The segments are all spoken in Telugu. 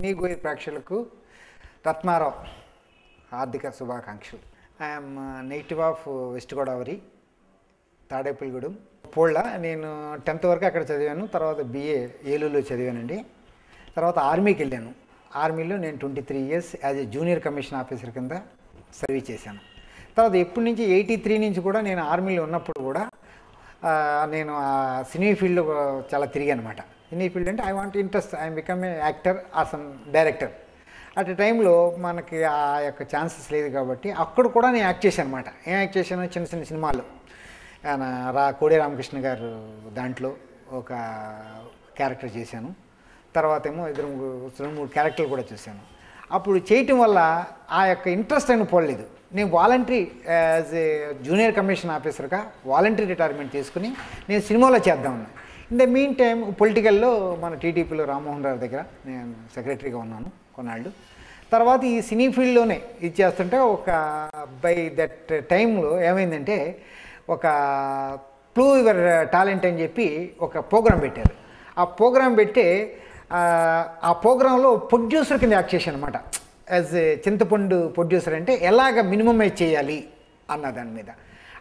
సినీ గోయి ప్రేక్షకులకు రత్నారావు హార్దిక శుభాకాంక్షలు I'm native of west Godavari Tadepalligudem పోళ్ళ నేను టెన్త్ వరకు అక్కడ చదివాను తర్వాత బీఏ ఏలూరులో చదివానండి తర్వాత ఆర్మీకి వెళ్ళాను ఆర్మీలో నేను twenty three years as a junior commission officer కింద సర్వీస్ చేశాను తర్వాత ఎప్పటి నుంచి ఎయిటీ త్రీ నుంచి కూడా నేను ఆర్మీలో ఉన్నప్పుడు కూడా uh, నేను ఆ సినీ ఫీల్డ్లో చాలా అనమాట ఎనీ ఫీల్డ్ అంటే I want interest I'm become a actor or some director at టైంలో మనకి ఆ యొక్క ఛాన్సెస్ లేదు కాబట్టి అక్కడ కూడా నేను యాక్ట్ చేశాను అనమాట ఏం యాక్ట్ చేశాను చిన్న చిన్న సినిమాలు రా కోడి రామకృష్ణ గారు దాంట్లో ఒక క్యారెక్టర్ చేశాను తర్వాత ఏమో ఇద్దరు రెండు మూడు క్యారెక్టర్లు కూడా చేశాను అప్పుడు చేయటం వల్ల ఆ యొక్క ఇంట్రెస్ట్ అయిన పోలేదు నేను voluntary as a junior commission ఆఫీసర్గా వాలంటరీ రిటైర్మెంట్ తీసుకుని నేను సినిమాలో చేద్దామన్నా ఇన్ ద మీన్ టైం పొలిటికల్లో మన టీడీపీలో రామ్మోహన్ రావు దగ్గర నేను సెక్రటరీగా ఉన్నాను కొన్నాళ్ళు తర్వాత ఈ సినీ ఫీల్డ్లోనే ఇది చేస్తుంటే ఒక బై దట్ టైంలో ఏమైందంటే ఒక ప్రూవ్ యువర్ టాలెంట్ అని చెప్పి ఒక ప్రోగ్రాం పెట్టారు ఆ ప్రోగ్రాం పెట్టి ఆ ప్రోగ్రాంలో ప్రొడ్యూసర్ కింద యాక్ట్ చేశాను అనమాట యాజ్ చింతపండు ప్రొడ్యూసర్ అంటే ఎలాగ మినిమమైజ్ చేయాలి అన్న దాని మీద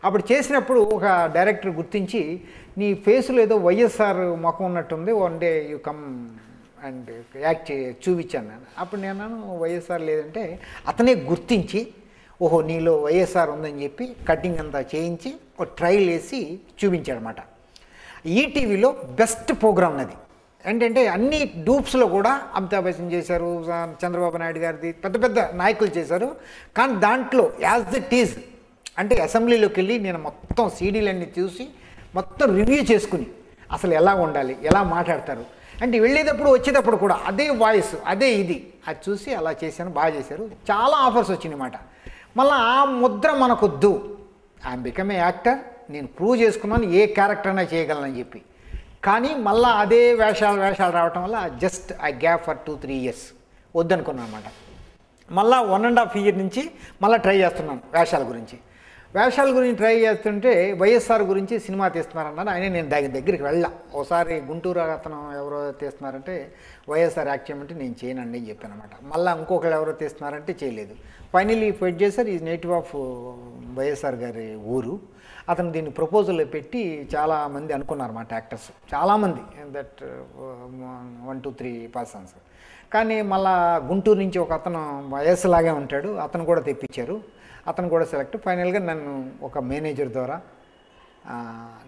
అప్పుడు చేసినప్పుడు ఒక డైరెక్టర్ గుర్తించి నీ ఫేస్లో ఏదో వైఎస్ఆర్ ముఖం ఉన్నట్టుంది one day you come and act చే చూపించాను నేను అప్పుడు నేను వైఎస్ఆర్ లేదంటే అతనే గుర్తించి ఓహో నీలో వైఎస్ఆర్ ఉందని చెప్పి కటింగ్ అంతా చేయించి ఒక ట్రైల్ వేసి చూపించాడనమాట ఈటీవీలో బెస్ట్ ప్రోగ్రామ్ అది ఏంటంటే అన్ని డూప్స్లో కూడా అమితాబ్ బచ్చన్ చేశారు చంద్రబాబు నాయుడు గారిది పెద్ద పెద్ద నాయకులు చేశారు కానీ దాంట్లో యాజ్ ద టీజ్ అంటే అసెంబ్లీలోకి వెళ్ళి నేను మొత్తం సీడీలన్నీ చూసి మొత్తం రివ్యూ చేసుకుని అసలు ఎలా ఉండాలి ఎలా మాట్లాడతారు అంటే వెళ్ళేటప్పుడు వచ్చేటప్పుడు కూడా అదే వాయిస్ అదే ఇది అది చూసి అలా చేశాను బాగా చేశారు చాలా ఆఫర్స్ వచ్చినాయన్నమాట మళ్ళీ ఆ ముద్ర మనకొద్దు ఐఎమ్ బికమ్ ఏ యాక్టర్ నేను ప్రూవ్ చేసుకున్నాను ఏ క్యారెక్టర్ అయినా చేయగలనని చెప్పి కానీ మళ్ళీ అదే వేషాలు వేషాలు రావటం వల్ల just I gap for two three years వద్దనుకున్నాను అనమాట మళ్ళీ వన్ అండ్ హాఫ్ ఇయర్ నుంచి మళ్ళీ ట్రై చేస్తున్నాను వేషాల గురించి వేషాల గురించి ట్రై చేస్తుంటే వైఎస్ఆర్ గురించి సినిమా తీస్తున్నారన్నాను ఆయన నేను దాని దగ్గరికి వెళ్ళా ఒకసారి గుంటూరు అతను ఎవరో తీస్తున్నారంటే వైఎస్ఆర్ యాక్ట్ చేయమంటే నేను చేయనండి అని చెప్పాను అనమాట మళ్ళీ ఇంకొకరు ఎవరో తీస్తున్నారంటే చేయలేదు ఫైనలీ ఫైట్ చేశారు ఈజ్ నేటివ్ ఆఫ్ వైఎస్ఆర్ గారి ఊరు అతను దీన్ని ప్రపోజల్ పెట్టి చాలామంది అనుకున్నారన్నమాట యాక్టర్స్ చాలామంది that one two three persons కానీ మళ్ళా గుంటూరు నుంచి ఒక అతను వయస్సులాగే ఉంటాడు అతను కూడా తెప్పించారు అతను కూడా సెలెక్ట్ ఫైనల్గా నన్ను ఒక మేనేజర్ ద్వారా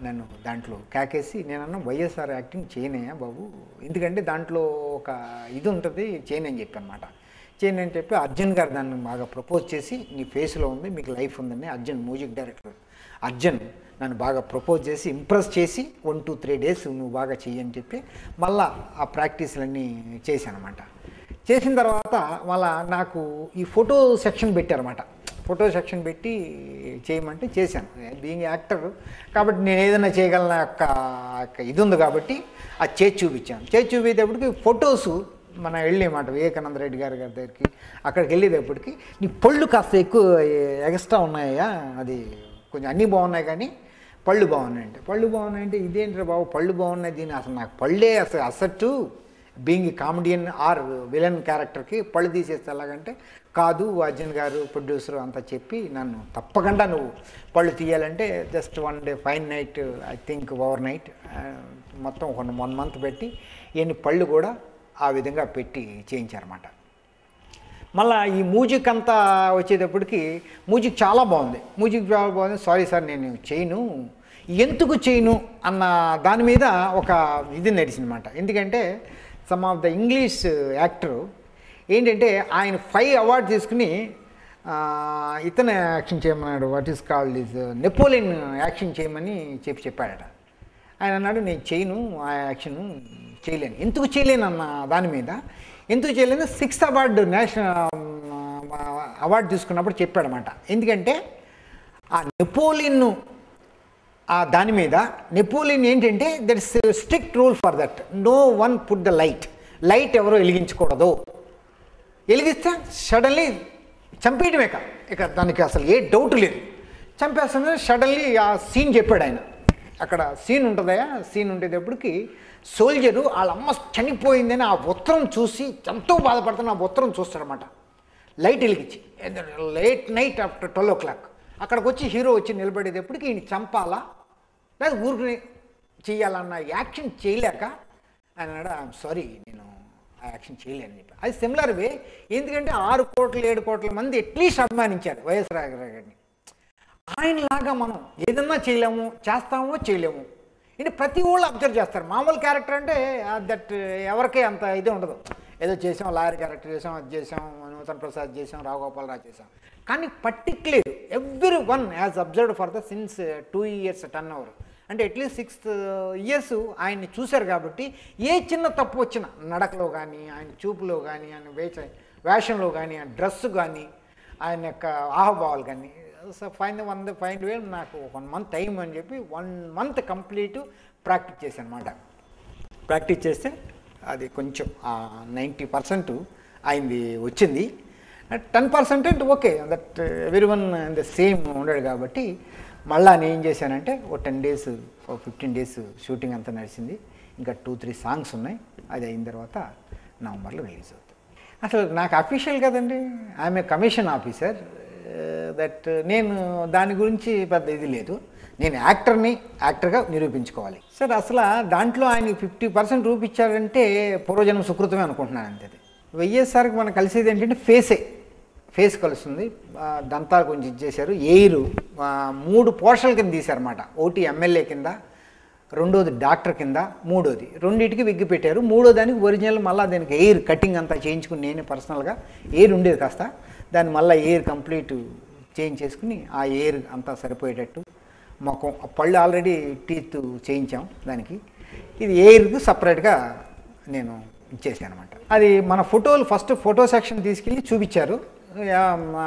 నన్ను దాంట్లో కాకేసి నేనన్నా వైఎస్ఆర్ యాక్టింగ్ చేయనయ్యా బాబు ఎందుకంటే దాంట్లో ఒక ఇది ఉంటుంది చేయను అని చెప్పి అనమాట చేయను అని చెప్పి అర్జున్ గారు దాన్ని బాగా ప్రపోజ్ చేసి నీ ఫేస్లో ఉంది మీకు లైఫ్ ఉందని అర్జున్ మ్యూజిక్ డైరెక్టర్ అర్జున్ నన్ను బాగా ప్రపోజ్ చేసి ఇంప్రెస్ చేసి వన్ టూ త్రీ డేస్ నువ్వు బాగా చెయ్యని చెప్పి మళ్ళా ఆ ప్రాక్టీస్లన్నీ చేశానమాట చేసిన తర్వాత మళ్ళా నాకు ఈ ఫోటో సెక్షన్ పెట్టారన్నమాట ఫోటో సెక్షన్ పెట్టి చేయమంటే చేశాను బీయింగ్ యాక్టర్ కాబట్టి నేను ఏదైనా చేయగలన యొక్క ఇది ఉంది కాబట్టి అది చేసి చూపించాను చేసి చూపించేటప్పటికి ఫొటోస్ మనం వెళ్ళేమాట వివేకానంద రెడ్డి గారి గారి దగ్గరికి అక్కడికి వెళ్ళేటప్పటికి నీ పళ్ళు కాస్త ఎక్కువ ఎక్స్ట్రా ఉన్నాయా అది కొంచెం అన్నీ బాగున్నాయి కానీ పళ్ళు బాగున్నాయంటే పళ్ళు బాగున్నాయంటే ఇదేంటి బాబు పళ్ళు బాగున్నాయి దీని అసలు నాకు పళ్ళే అసలు అసట్టు బీయింగ్ కామెడియన్ ఆర్ విలన్ క్యారెక్టర్కి పళ్ళు తీసేస్తే ఎలాగంటే కాదు అర్జున్ గారు ప్రొడ్యూసర్ అంతా చెప్పి నన్ను తప్పకుండా నువ్వు పళ్ళు తీయాలంటే just one day fine night I think overnight మొత్తం వన్ వన్ మంత్ పెట్టి ఎన్ని పళ్ళు కూడా ఆ విధంగా పెట్టి చేయించారన్నమాట మళ్ళీ ఈ మ్యూజిక్ అంతా వచ్చేటప్పటికి మ్యూజిక్ చాలా బాగుంది మ్యూజిక్ చాలా బాగుంది సారీ సార్ నేను చేయను ఎందుకు చేయను అన్న దాని మీద ఒక ఇది నడిచిందన్నమాట ఎందుకంటే some of the English actor ఏంటంటే ఆయన ఫైవ్ అవార్డు తీసుకుని ఇతను యాక్షన్ చేయమన్నాడు what is called is Napoleon action చేయమని చెప్పి చెప్పాడట ఆయన అన్నాడు నేను చేయను ఆ యాక్షన్ చేయలేను ఎందుకు చేయలేను అన్న దాని మీద ఎందుకు చేయలేదు సిక్స్త్ అవార్డు నేషనల్ అవార్డు తీసుకున్నప్పుడు చెప్పాడనమాట ఎందుకంటే ఆ నెపోలియన్ను దాని మీద నెపోలియన్ ఏంటంటే that is strict rule for that no one put the light light ఎవరో వెలిగించకూడదు వెలిగిస్తే సడన్లీ చంపేయడమే కా ఇక దానికి అసలు ఏ డౌట్ లేదు చంపేస్తుంది సడన్లీ ఆ సీన్ చెప్పాడు ఆయన అక్కడ సీన్ ఉంటుందా సీన్ ఉండేటప్పటికి సోల్జరు వాళ్ళ అమ్మ చనిపోయిందని ఆ ఉత్తరం చూసి ఎంతో బాధపడుతున్న ఆ ఉత్తరం చూస్తాడనమాట లైట్ వెలిగించి late night after twelve o'clock అక్కడికి వచ్చి హీరో వచ్చి నిలబడేటప్పటికి ఈయన చంపాలా లేదా ఊరికి చేయాలన్న యాక్షన్ చేయలేక ఆయన అన్నాడు ఐఎమ్ సారీ నేను ఆ యాక్షన్ చేయలేని చెప్పి అది సిమిలర్ వే ఎందుకంటే ఆరు కోట్ల ఏడు కోట్ల మంది అట్లీస్ట్ అభిమానించారు వైఎస్ గారిని ఆయనలాగా మనం ఏదన్నా చేయలేము చేస్తామో చేయలేము అంటే ప్రతి ఊళ్ళు అబ్జర్వ్ చేస్తారు మామూలు క్యారెక్టర్ అంటే దట్ ఎవరికి అంత ఇది ఉండదు ఏదో చేసాం లాయర్ క్యారెక్టర్ చేసాం అది చేసాం నూతన్ ప్రసాద్ చేసాం రావు చేసాం కానీ particular every one as observe for the since two years turn our అంటే అట్లీస్ట్ సిక్స్త్ ఇయర్స్ ఆయన్ని చూశారు కాబట్టి ఏ చిన్న తప్పు వచ్చినా నడకలో కానీ ఆయన చూపులో కానీ ఆయన వేచ వేషంలో కానీ ఆయన డ్రెస్ కానీ ఆయన యొక్క ఆహభావాలు కానీ so fine one fine way నాకు వన్ మంత్ టైం అని చెప్పి వన్ మంత్ కంప్లీట్ ప్రాక్టీస్ చేశాను అనమాట ప్రాక్టీస్ చేస్తే అది కొంచెం నైంటీ పర్సెంట్ అయింది వచ్చింది టెన్ పర్సెంట్ అంటే ఓకే దట్ ఎవరి వన్ ద సేమ్ ఉండడు కాబట్టి మళ్ళా నేను ఏం చేశానంటే ఓ టెన్ డేస్ ఓ ఫిఫ్టీన్ డేస్ షూటింగ్ అంతా నడిచింది ఇంకా టూ త్రీ సాంగ్స్ ఉన్నాయి అది అయిన తర్వాత నవంబర్లో రిలీజ్ అవుతాయి అసలు నాకు అఫీషియల్ కదండి ఏ కమిషన్ ఆఫీసర్ దట్ నేను దాని గురించి పెద్ద ఇది లేదు నేను యాక్టర్ని యాక్టర్గా నిరూపించుకోవాలి సార్ అసలు దాంట్లో ఆయన ఫిఫ్టీ పర్సెంట్ రూపించారంటే పూర్వజనం సుకృతమే అనుకుంటున్నాను అంతే వైఎస్ఆర్కి మనం కలిసేది ఏంటంటే ఫేసే ఫేస్ కలుస్తుంది దంతాలు కొంచెం ఇచ్చేశారు ఎయిర్ మూడు పోర్షన్ల కింద తీశారన్నమాట ఒకటి ఎమ్మెల్యే కింద రెండోది డాక్టర్ కింద మూడోది రెండింటికి విగ్గి పెట్టారు మూడో దానికి ఒరిజినల్ మళ్ళీ దానికి ఎయిర్ కటింగ్ అంతా చేయించుకుని నేనే పర్సనల్గా ఎయిర్ ఉండేది కాస్త దాన్ని మళ్ళీ ఎయిర్ కంప్లీట్ చేంజ్ చేసుకుని ఆ ఎయిర్ అంతా సరిపోయేటట్టు మొఖం పళ్ళు ఆల్రెడీ టీత్ చేయించాం దానికి ఇది ఎయిర్కు సపరేట్గా నేను ఇచ్చేసాను అనమాట అది మన ఫోటోలు ఫస్ట్ ఫోటో సెక్షన్ తీసుకెళ్ళి చూపించారు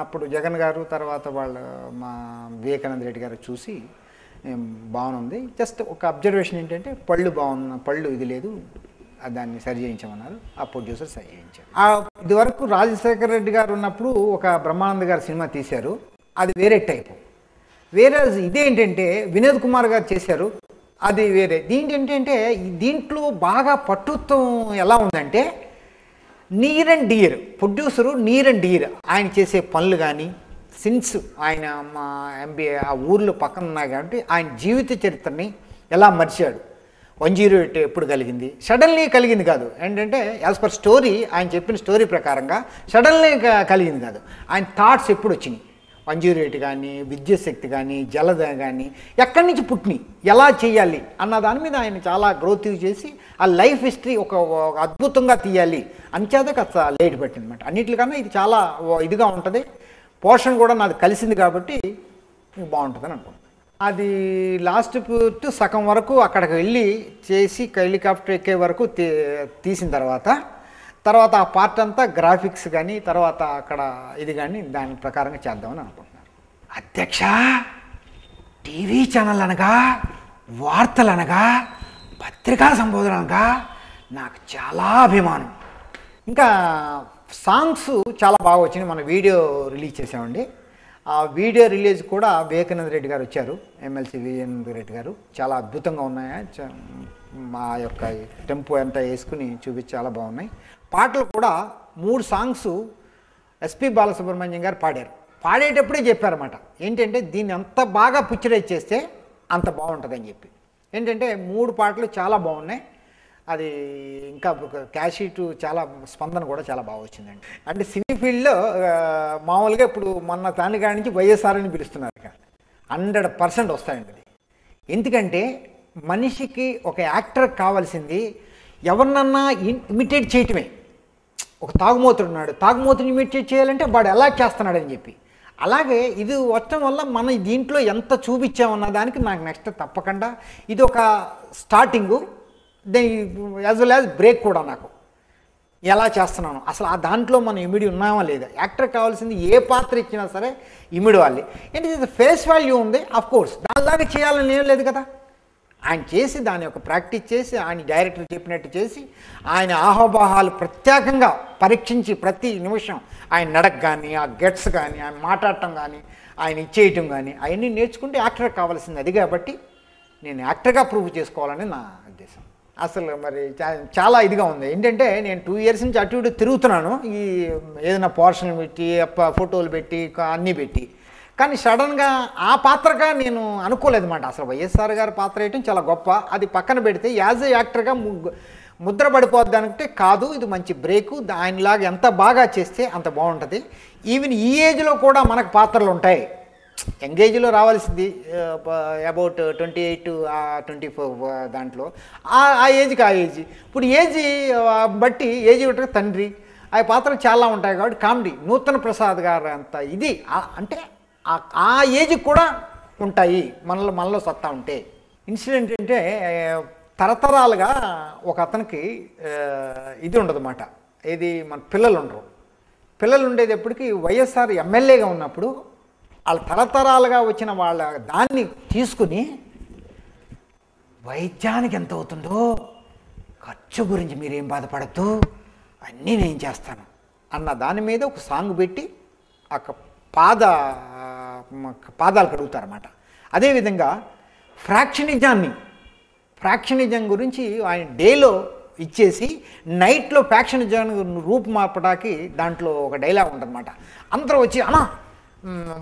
అప్పుడు జగన్ గారు తర్వాత వాళ్ళ మా వివేకానంద రెడ్డి గారు చూసి బాగుంది జస్ట్ ఒక అబ్జర్వేషన్ ఏంటంటే పళ్ళు బాగున్న పళ్ళు ఇది లేదు దాన్ని సరి చేయించమన్నారు ఆ ప్రొడ్యూసర్ సరి చేయించారు ఇదివరకు రాజశేఖర రెడ్డి గారు ఉన్నప్పుడు ఒక బ్రహ్మానంద గారు సినిమా తీశారు అది వేరే టైపు వేరే ఇదేంటంటే వినోద్ కుమార్ గారు చేశారు అది వేరే దీంట్ ఏంటంటే దీంట్లో బాగా పట్టుత్వం ఎలా ఉందంటే near and dear producer near and dear ఆయన చేసే పనులు కానీ సిన్స్ ఆయన మా ఎంబీఏ ఆ ఊర్లో పక్కన ఉన్నాయి కాబట్టి ఆయన జీవిత చరిత్రని ఎలా మర్చాడు వన్ జీరో ఎయిట్ ఎప్పుడు కలిగింది సడన్లీ కలిగింది కాదు ఏంటంటే యాజ్ పర్ స్టోరీ ఆయన చెప్పిన స్టోరీ ప్రకారంగా సడన్లీ కలిగింది కాదు ఆయన థాట్స్ ఎప్పుడు వచ్చినాయి మంజూరేట్ కానీ విద్యుత్ శక్తి కానీ జలద కానీ ఎక్కడి నుంచి పుట్టినాయి ఎలా చేయాలి అన్న దాని మీద ఆయన చాలా గ్రోత్ చేసి ఆ లైఫ్ హిస్టరీ ఒక అద్భుతంగా తీయాలి అంచేత కాస్త లేట్ పెట్టిందనమాట అన్నిటికన్నా ఇది చాలా ఇదిగా ఉంటుంది పోర్షన్ కూడా నాది కలిసింది కాబట్టి బాగుంటుందని అని అది లాస్ట్ టు సగం వరకు అక్కడికి వెళ్ళి చేసి హెలికాప్టర్ ఎక్కే వరకు తీసిన తర్వాత తర్వాత ఆ పార్ట్ అంతా గ్రాఫిక్స్ కానీ తర్వాత అక్కడ ఇది కానీ దాని ప్రకారంగా చేద్దామని అనుకుంటున్నారు అధ్యక్ష టీవీ ఛానల్ అనగా వార్తలు అనగా పత్రికా సంబోధన అనగా నాకు చాలా అభిమానం ఇంకా సాంగ్స్ చాలా బాగా వచ్చినాయి మన వీడియో రిలీజ్ చేసామండి ఆ వీడియో రిలీజ్ కూడా వివేకానంద రెడ్డి గారు వచ్చారు ఎమ్మెల్సీ వివేకానంద రెడ్డి గారు చాలా అద్భుతంగా ఉన్నాయా మా యొక్క టెంపో అంతా వేసుకుని చూపించి చాలా బాగున్నాయి పాటలు కూడా మూడు సాంగ్స్ ఎస్పి బాలసుబ్రహ్మణ్యం గారు పాడారు పాడేటప్పుడే చెప్పారన్నమాట ఏంటంటే దీన్ని అంత బాగా పిక్చరైజ్ చేస్తే అంత బాగుంటుందని చెప్పి ఏంటంటే మూడు పాటలు చాలా బాగున్నాయి అది ఇంకా క్యాషీట్ చాలా స్పందన కూడా చాలా బాగా వచ్చిందండి అంటే సినీ ఫీల్డ్లో మామూలుగా ఇప్పుడు మొన్న దానికాడి నుంచి వైఎస్ఆర్ అని పిలుస్తున్నారు ఇక హండ్రెడ్ పర్సెంట్ వస్తాయండి ఎందుకంటే మనిషికి ఒక యాక్టర్ కావాల్సింది ఎవరినన్నా ఇమిటేట్ చేయటమే ఒక తాగుమోతుడు ఉన్నాడు తాగుమోతుని ఇమిటేట్ చేయాలంటే వాడు ఎలా చేస్తున్నాడని చెప్పి అలాగే ఇది వచ్చడం వల్ల మనం దీంట్లో ఎంత చూపించామన్న దానికి నాకు నెక్స్ట్ తప్పకుండా ఇది ఒక starting then as well as break కూడా నాకు ఎలా చేస్తున్నాను అసలు ఆ దాంట్లో మనం ఇమిడి ఉన్నామా లేదా యాక్టర్ కావాల్సింది ఏ పాత్ర ఇచ్చినా సరే ఇమిడి వాళ్ళే అంటే ఫేస్ వాల్యూ ఉంది అఫ్ కోర్స్ దానిలాగా చేయాలని ఏం లేదు కదా ఆయన చేసి దాని యొక్క ప్రాక్టీస్ చేసి ఆయన డైరెక్టర్ చెప్పినట్టు చేసి ఆయన ఆహోబాహాలు ప్రత్యేకంగా పరీక్షించి ప్రతి నిమిషం ఆయన నడక కానీ ఆ గెట్స్ కానీ ఆయన మాట్లాడటం కానీ ఆయన ఇచ్చేయటం కానీ అవన్నీ నేర్చుకుంటే యాక్టర్ కావాల్సింది అది కాబట్టి నేను యాక్టర్గా ప్రూవ్ చేసుకోవాలని నా ఉద్దేశం అసలు మరి చాలా ఇదిగా ఉంది ఏంటంటే నేను టూ ఇయర్స్ నుంచి అటు ఇటు తిరుగుతున్నాను ఈ ఏదైనా పోర్షన్లు పెట్టి ఫోటోలు పెట్టి అన్నీ పెట్టి కానీ సడన్గా ఆ పాత్రగా నేను అనుకోలేదన్నమాట అసలు వైఎస్ఆర్ గారి పాత్ర వేయటం చాలా గొప్ప అది పక్కన పెడితే యాజ్ ఏ యాక్టర్గా ముద్ర పడిపోద్ది అనుకుంటే కాదు ఇది మంచి బ్రేకు ఆయనలాగా ఎంత బాగా చేస్తే అంత బాగుంటుంది ఈవెన్ ఈ ఏజ్లో కూడా మనకు పాత్రలు ఉంటాయి యంగ్ ఏజ్లో రావాల్సింది about twenty eight twenty four దాంట్లో ఆ ఏజ్కి ఆ ఏజ్ ఇప్పుడు ఏజ్ బట్టి ఏజ్ తండ్రి ఆ పాత్రలు చాలా ఉంటాయి కాబట్టి కామెడీ నూతన ప్రసాద్ గారు అంత ఇది అంటే ఆ ఏజ్ కూడా ఉంటాయి మనలో మనలో సత్తా ఉంటే ఇన్సిడెంట్ అంటే తరతరాలుగా ఒక అతనికి ఇది ఉండదన్నమాట ఇది మన పిల్లలు ఉండరు పిల్లలు ఉండేది ఎప్పటికీ వైఎస్ఆర్ ఎమ్మెల్యేగా ఉన్నప్పుడు వాళ్ళ తరతరాలుగా వచ్చిన వాళ్ళ దాన్ని తీసుకుని వైద్యానికి ఎంత అవుతుందో ఖర్చు గురించి మీరేం బాధపడద్దు అన్నీ నేను చేస్తాను అన్న దాని మీద ఒక సాంగ్ పెట్టి ఒక పాద పాదాలు కడుగుతారన్నమాట అదేవిధంగా ఫ్రాక్షనిజాన్ని ఫ్రాక్షనిజం గురించి ఆయన డేలో ఇచ్చేసి నైట్లో ఫ్యాక్షనిజం రూపు మార్పడానికి దాంట్లో ఒక డైలాగ్ ఉంటుందన్నమాట అందరూ వచ్చి అన్నా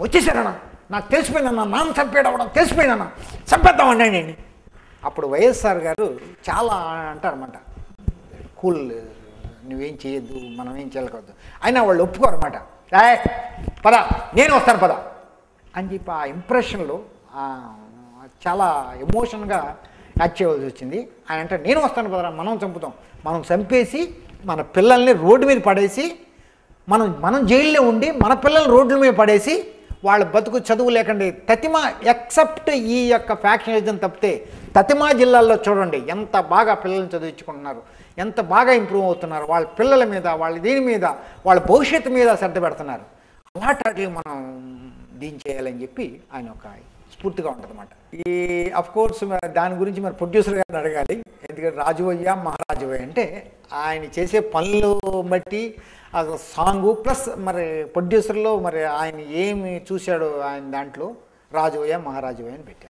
వచ్చేసారన్నా నాకు తెలిసిపోయిందన్నా నాన్న చంపేడవడం తెలిసిపోయిందన్నా చంపేద్దామన్నా నేను అప్పుడు వైఎస్ఆర్ గారు చాలా అంటారన్నమాట కూల్ నువ్వేం చేయొద్దు మనం ఏం చేయలేకవద్దు అయినా వాళ్ళు ఒప్పుకోరన్నమాట పద నేను వస్తాను పద అని చెప్పి ఆ ఇంప్రెషన్లో చాలా ఎమోషన్గా యాక్ట్ చేయవలసి వచ్చింది ఆయన అంటే నేను వస్తాను పదరా మనం చంపుతాం మనం చంపేసి మన పిల్లల్ని రోడ్డు మీద పడేసి మనం మనం జైల్లో ఉండి మన పిల్లల్ని రోడ్ల మీద పడేసి వాళ్ళ బతుకు చదువు లేకండి తతిమా ఎక్సెప్ట్ ఈ యొక్క ఫ్యాక్షనిజం తప్పితే తతిమా జిల్లాల్లో చూడండి ఎంత బాగా పిల్లల్ని చదివించుకుంటున్నారు ఎంత బాగా ఇంప్రూవ్ అవుతున్నారు వాళ్ళ పిల్లల మీద వాళ్ళ దీని మీద వాళ్ళ భవిష్యత్తు మీద శ్రద్ధ పెడుతున్నారు అలాంటి మనం దీన్ని చేయాలని చెప్పి ఆయన ఒక స్ఫూర్తిగా ఉంటుందన్నమాట ఈ అఫ్ కోర్స్ దాని గురించి మరి ప్రొడ్యూసర్ గారిని అడగాలి ఎందుకంటే రాజువయ్య మహారాజువయ్య అంటే ఆయన చేసే పనులు బట్టి అసలు సాంగు ప్లస్ మరి ప్రొడ్యూసర్లో మరి ఆయన ఏమి చూశాడు ఆయన దాంట్లో రాజువయ్య మహారాజువయ్య అని పెట్టారు